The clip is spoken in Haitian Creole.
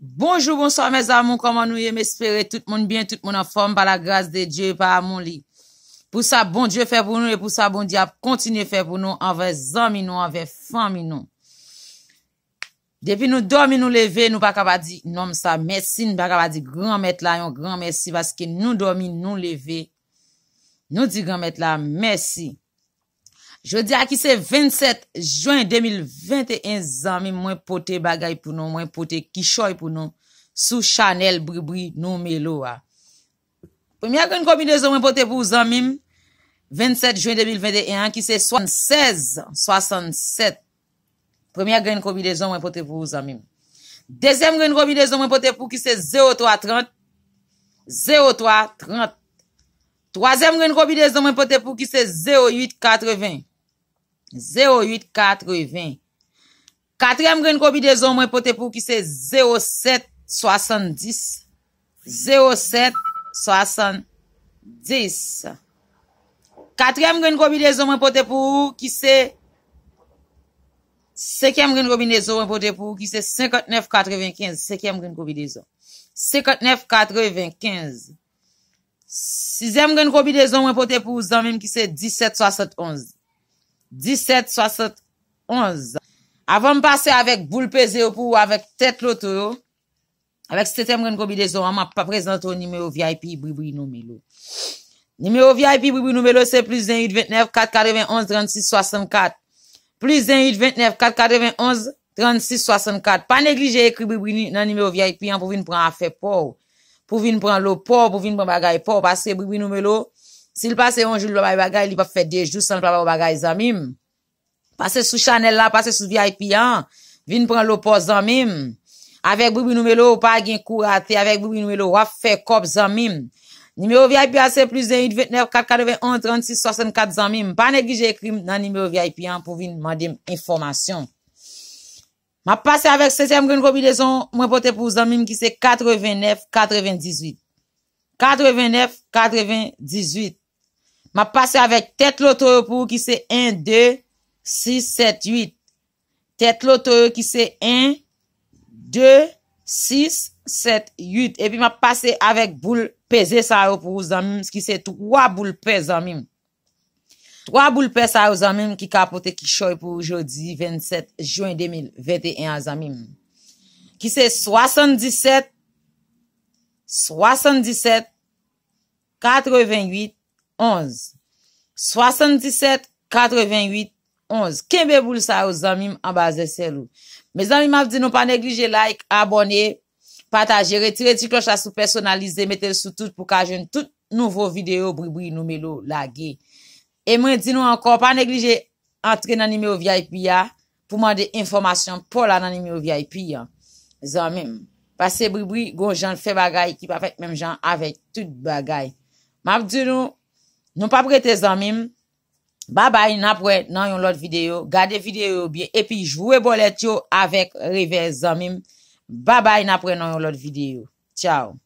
bonjou, bonjou mè zamon, koman nou yé mè sferè, tout moun bè, tout moun an form pa la grass de Dje pa amon li. Pou sa bon Dje fè pou nou, e pou sa bon Dje ap kontine fè pou nou, an vè zamin nou, an vè famin nou. De pi nou dormi nou leve, nou baka ba di, nom sa, mèsi nou baka ba di, gran mè tla yo, gran mèsi, baske nou dormi nou leve, nou di gran mè tla, mèsi. Je di a ki se 27 juan 2021, zanmim mwen pote bagay pou nou, mwen pote kishoy pou nou, sou chanel bri bri nou melou a. Premi a gen kobi de zanmim mwen pote pou zanmim, 27 juan 2021, ki se 76, 67. Premi a gen kobi de zanmim mwen pote pou zanmim. Dezem gen kobi de zanmim mwen pote pou ki se 03, 30. 03, 30. Troazem gen kobi de zanmim mwen pote pou ki se 08, 80. 0820 4èm g możen pote pou ki se 0770 0770 4èm mujen pote pou ki se 5èm mujen pote pou ki se 59.915 5èm mujen pote pou ki se 59.915 6èm mujen pote pou ki se 0717 17, 60, 11. Avèm pase avèk boulpeze yo pou avèk tèt loto yo. Avèk 7èm renk obi de zon, am apaprezento nimeyo VIP Bribri Noumelo. Nimeyo VIP Bribri Noumelo se plus 1, 8, 29, 4, 4, 11, 36, 64. Plus 1, 8, 29, 4, 4, 11, 36, 64. Pa neglije ekri Bribri noumelo VIP an pou vin pran afe pou. Pou vin pran lò pou, pou vin pran bagay pou. Pase Bribri Noumelo... Sil pase yon joul lwa bagay bagay, li pa fe de joul san lwa bagay bagay zanmim. Pase sou chanel la, pase sou VIP an, vin pran lopo zanmim. Avek boubi noumelo, pa gen kou rate, avek boubi noumelo, waf fe kop zanmim. Nime ou VIP an se plus de 8, 29, 4, 41, 36, 64 zanmim. Pane ki je ekrim nan nime ou VIP an pou vin mandim informasyon. Ma pase avek 7, 9, 12, 13, 14, 15, 16, 17, 18, 19, 20, 21, 22, 23, 24, 25, 26, 27, 28, 29, 30, 31, 32, 33, 34, 34, 35, 36, 37, 38, 38, 39, 40, 41, 41, 42, 42, 42, 43, Ma pase avèk tèt loto yo pou ki se 1, 2, 6, 7, 8. Tèt loto yo ki se 1, 2, 6, 7, 8. E pi ma pase avèk boul peze sa yo pou zanmim. Ki se 3 boul peze zanmim. 3 boul peze sa yo zanmim ki kapote ki choy pou jodi 27 juan 2021 zanmim. Ki se 77, 77, 88. Onze. 77, 88, onze. Kenbe boul sa ou zanmim anbaze selou? Me zanmim ap di nou pa neglije like, abone, patajere, tire di kloch la sou personalize, metel sou tout pou kajen tout nouvo video bribri nou melo lage. E mwen di nou ankon pa neglije antre nanime ou VIP ya, pou mande informasyon pou la nanime ou VIP ya. Me zanmim. Pase bribri, goun jan fè bagay, ki pa fèk menm jan avèk tout bagay. Mwen ap di nou... Nou pa prete zanmim. Ba bay na pre nan yon lot videyo. Gade videyo biye. E pi jwe bolet yo avek river zanmim. Ba bay na pre nan yon lot videyo. Tchao.